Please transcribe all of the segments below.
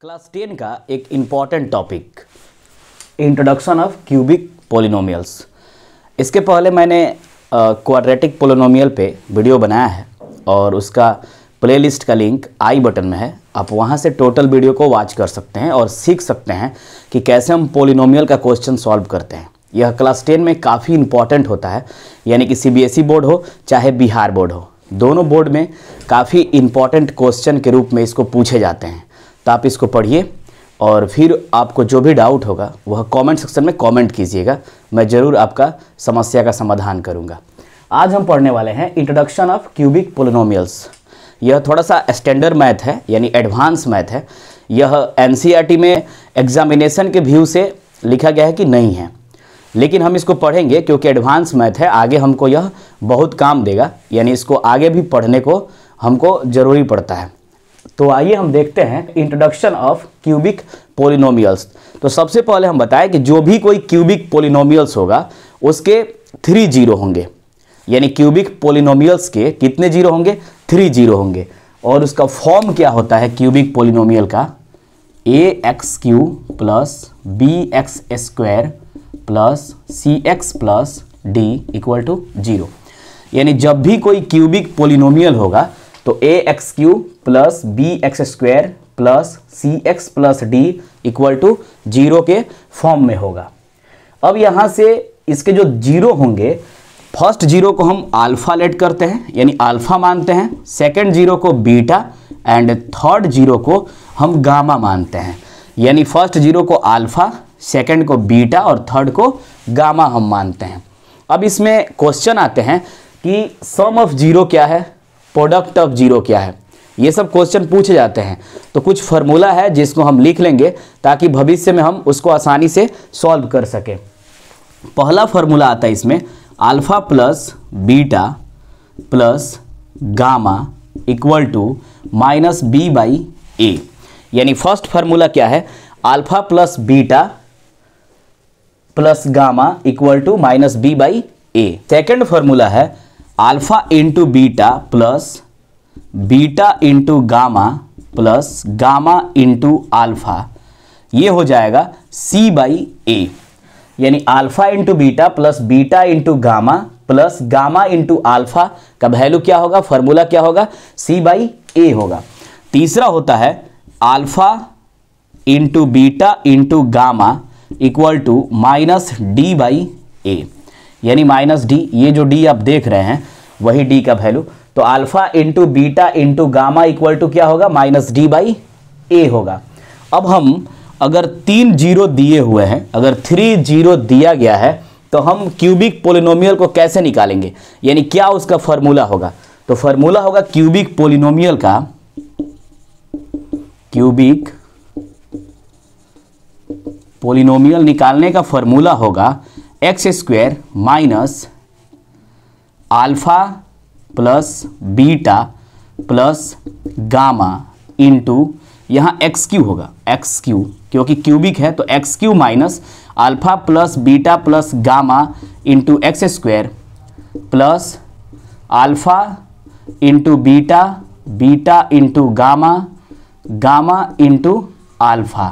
class ten का एक important topic introduction of cubic polynomials इसके पहले मैंने क्वाड्रेटिक पोलिनोमियल पे वीडियो बनाया है और उसका प्लेलिस्ट का लिंक आई बटन में है आप वहाँ से टोटल वीडियो को वॉच कर सकते हैं और सीख सकते हैं कि कैसे हम पोलिनोमियल का क्वेश्चन सॉल्व करते हैं यह क्लास टेन में काफ़ी इंपॉर्टेंट होता है यानी कि सी बोर्ड e हो चाहे बिहार बोर्ड हो दोनों बोर्ड में काफ़ी इंपॉर्टेंट क्वेश्चन के रूप में इसको पूछे जाते हैं तो आप इसको पढ़िए और फिर आपको जो भी डाउट होगा वह कमेंट सेक्शन में कमेंट कीजिएगा मैं ज़रूर आपका समस्या का समाधान करूँगा आज हम पढ़ने वाले हैं इंट्रोडक्शन ऑफ क्यूबिक पोलिनोमियल्स यह थोड़ा सा स्टैंडर्ड मैथ है यानी एडवांस मैथ है यह एन e में एग्जामिनेशन के व्यू से लिखा गया है कि नहीं है लेकिन हम इसको पढ़ेंगे क्योंकि एडवांस मैथ है आगे हमको यह बहुत काम देगा यानी इसको आगे भी पढ़ने को हमको ज़रूरी पड़ता है तो आइए हम देखते हैं इंट्रोडक्शन ऑफ क्यूबिक पोलिनोमियल्स तो सबसे पहले हम बताएं कि जो भी कोई क्यूबिक पोलिनोमियल्स होगा उसके थ्री जीरो होंगे यानी क्यूबिक पोलिनोमियल्स के कितने जीरो होंगे थ्री जीरो होंगे और उसका फॉर्म क्या होता है क्यूबिक पोलिनोमियल का A X cube plus B X square plus C X plus D equal to zero यानी जब भी कोई क्यूबिक पोलिनोमियल होगा तो A X cube plus B X square plus C X plus D equal to zero के form में होगा अब यहाँ से इसके जो जीरो होंगे फर्स्ट जीरो को हम अल्फा लेट करते हैं यानी अल्फा मानते हैं सेकंड जीरो को बीटा एंड थर्ड जीरो को हम गामा मानते हैं यानी फर्स्ट जीरो को अल्फा सेकंड को बीटा और थर्ड को गामा हम मानते हैं अब इसमें क्वेश्चन आते हैं कि सम ऑफ जीरो क्या है प्रोडक्ट ऑफ जीरो क्या है ये सब क्वेश्चन पूछे जाते हैं तो कुछ फॉर्मूला है जिसको हम लिख लेंगे ताकि भविष्य में हम उसको आसानी से सॉल्व कर सकें पहला फॉर्मूला आता है इसमें alpha plus beta plus gamma equal to minus B by A यानी फर्स्ट फार्मूला क्या है alpha plus beta plus gamma equal to minus B by A second formula है alpha into beta plus beta into gamma plus gamma into alpha ये हो जाएगा C by A यानी alpha into beta plus beta into gamma plus gamma into alpha का value क्या होगा formula क्या होगा सी बाई ए होगा तीसरा होता है alpha into beta into gamma equal to minus D by A यानी माइनस डी ये जो डी आप देख रहे हैं वही डी का वैल्यू तो alpha into beta into gamma equal to क्या होगा माइनस डी बाई ए होगा अब हम अगर तीन जीरो दिए हुए हैं अगर थ्री जीरो दिया गया है तो हम क्यूबिक पोलिनोमियल को कैसे निकालेंगे यानी क्या उसका फॉर्मूला होगा तो फॉर्मूला होगा क्यूबिक पोलिनोमियल का क्यूबिक पोलिनोमियल निकालने का फॉर्मूला होगा X square minus alpha plus beta plus gamma into यहाँ एक्स क्यू होगा एक्स क्यू क्योंकि क्यूबिक है तो X cube minus alpha plus beta plus gamma into X square plus alpha into beta beta into gamma gamma into alpha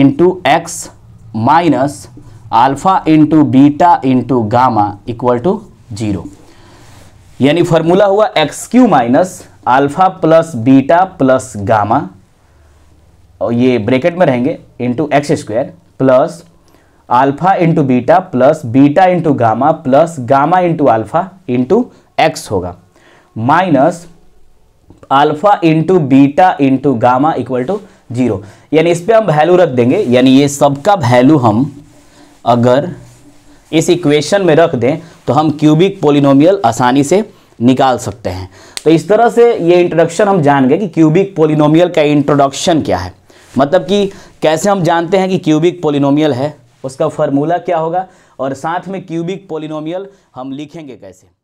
into X minus alpha into beta into gamma equal to zero यानी formula हुआ X cube minus alpha plus beta plus gamma और ये bracket में रहेंगे into X square plus alpha into beta plus beta into gamma plus gamma into alpha into X होगा minus alpha into beta into gamma equal to zero यानी इस पर हम value रख देंगे यानी ये सबका वैल्यू हम अगर इस इक्वेशन में रख दें तो हम क्यूबिक पोलिनोमियल आसानी से निकाल सकते हैं तो इस तरह से ये इंट्रोडक्शन हम जान गए कि क्यूबिक पोलिनोमियल का इंट्रोडक्शन क्या है मतलब कि कैसे हम जानते हैं कि क्यूबिक पोलिनोमियल है उसका फार्मूला क्या होगा और साथ में क्यूबिक पोलिनोमियल हम लिखेंगे कैसे